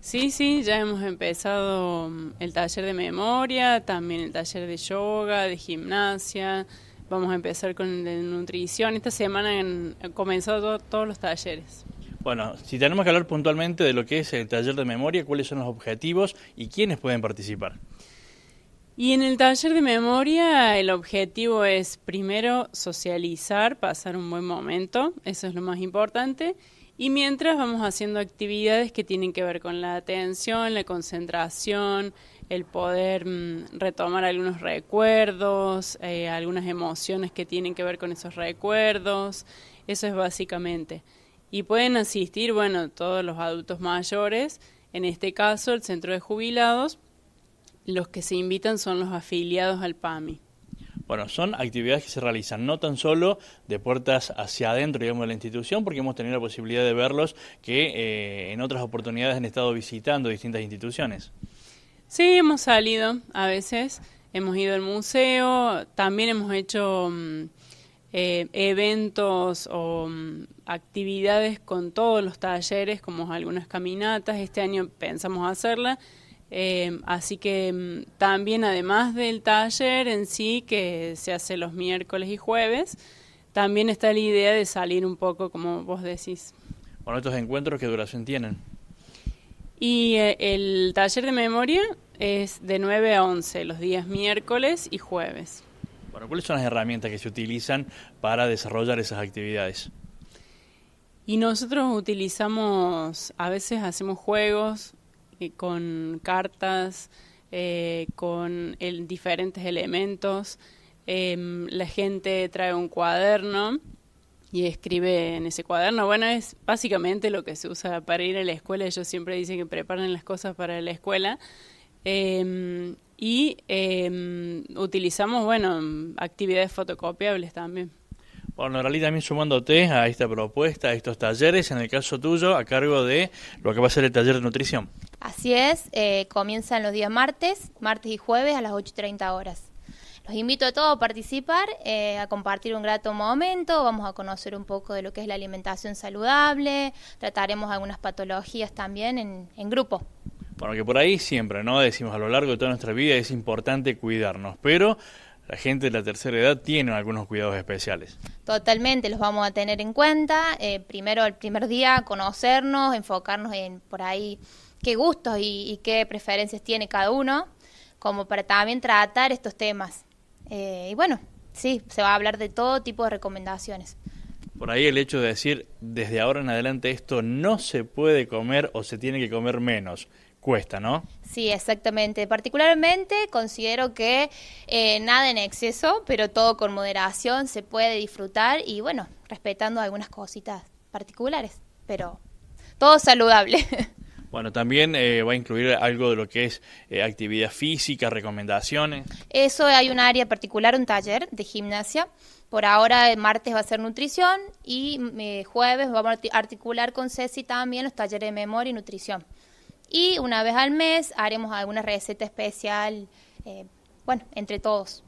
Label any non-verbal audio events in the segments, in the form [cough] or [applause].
Sí, sí, ya hemos empezado mm, el taller de memoria, también el taller de yoga, de gimnasia. Vamos a empezar con el de nutrición. Esta semana han comenzado todos los talleres. Bueno, si tenemos que hablar puntualmente de lo que es el taller de memoria, cuáles son los objetivos y quiénes pueden participar. Y en el taller de memoria el objetivo es primero socializar, pasar un buen momento, eso es lo más importante y mientras vamos haciendo actividades que tienen que ver con la atención, la concentración, el poder mm, retomar algunos recuerdos, eh, algunas emociones que tienen que ver con esos recuerdos, eso es básicamente. Y pueden asistir, bueno, todos los adultos mayores, en este caso el centro de jubilados, los que se invitan son los afiliados al PAMI. Bueno, son actividades que se realizan no tan solo de puertas hacia adentro, digamos, de la institución, porque hemos tenido la posibilidad de verlos que eh, en otras oportunidades han estado visitando distintas instituciones. Sí, hemos salido a veces, hemos ido al museo, también hemos hecho mm, eh, eventos o mm, actividades con todos los talleres, como algunas caminatas, este año pensamos hacerla eh, así que mm, también, además del taller en sí, que se hace los miércoles y jueves, también está la idea de salir un poco, como vos decís. Bueno, estos encuentros, ¿qué duración tienen? Y eh, el taller de memoria es de 9 a 11, los días miércoles y jueves. Bueno, ¿cuáles son las herramientas que se utilizan para desarrollar esas actividades? Y nosotros utilizamos, a veces hacemos juegos, con cartas, eh, con diferentes elementos. Em, la gente trae un cuaderno y escribe en ese cuaderno. Bueno, es básicamente lo que se usa para ir a la escuela. Ellos siempre dicen que preparen las cosas para la escuela. Em, y em, utilizamos, bueno, actividades fotocopiables también. Bueno, también sumándote a esta propuesta, a estos talleres, en el caso tuyo, a cargo de lo que va a ser el taller de nutrición. Así es, eh, comienzan los días martes, martes y jueves a las 8.30 horas. Los invito a todos a participar, eh, a compartir un grato momento, vamos a conocer un poco de lo que es la alimentación saludable, trataremos algunas patologías también en, en grupo. Bueno, que por ahí siempre, ¿no? Decimos a lo largo de toda nuestra vida es importante cuidarnos, pero la gente de la tercera edad tiene algunos cuidados especiales. Totalmente, los vamos a tener en cuenta. Eh, primero, el primer día, conocernos, enfocarnos en por ahí qué gustos y, qué preferencias tiene cada uno, como para también tratar estos temas. Eh, y bueno, sí, se va a hablar de todo tipo de recomendaciones. Por ahí el hecho de decir, desde ahora en adelante esto no se puede comer o se tiene que comer menos cuesta, ¿no? Sí, exactamente. Particularmente considero que eh, nada en exceso, pero todo con moderación se puede disfrutar y bueno, respetando algunas cositas particulares, pero todo saludable. [laughs] Bueno, también eh, va a incluir algo de lo que es eh, actividad física, recomendaciones. Eso hay un área particular, un taller de gimnasia. Por ahora, el martes va a ser nutrición y mm, jueves vamos a articular con Ceci también los talleres de memoria y nutrición. Y una vez al mes haremos alguna receta especial, eh, bueno, entre todos.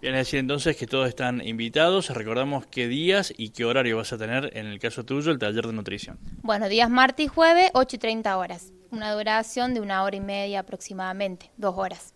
Bien, decir entonces que todos están invitados. Recordamos qué días y qué horario vas a tener, en el caso tuyo, el taller de nutrición. Bueno, días martes y jueves, 8 y 30 horas. Una duración de una hora y media aproximadamente, dos horas.